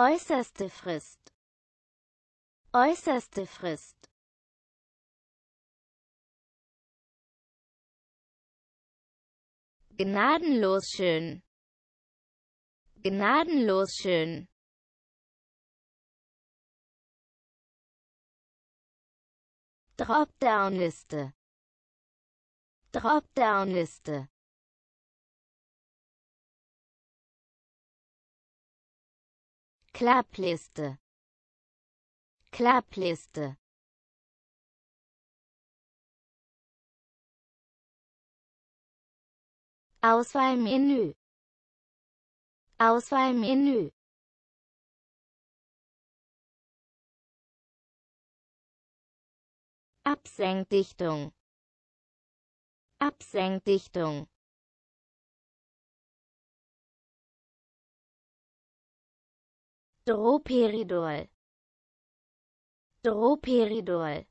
Äußerste Frist. Äußerste Frist. Gnadenlos schön. Gnadenlos schön. Dropdown-Liste. Dropdown-Liste. Klappliste Klappliste Auswahlmenü Auswahlmenü Absenkdichtung Absenkdichtung Droperidol Droperidol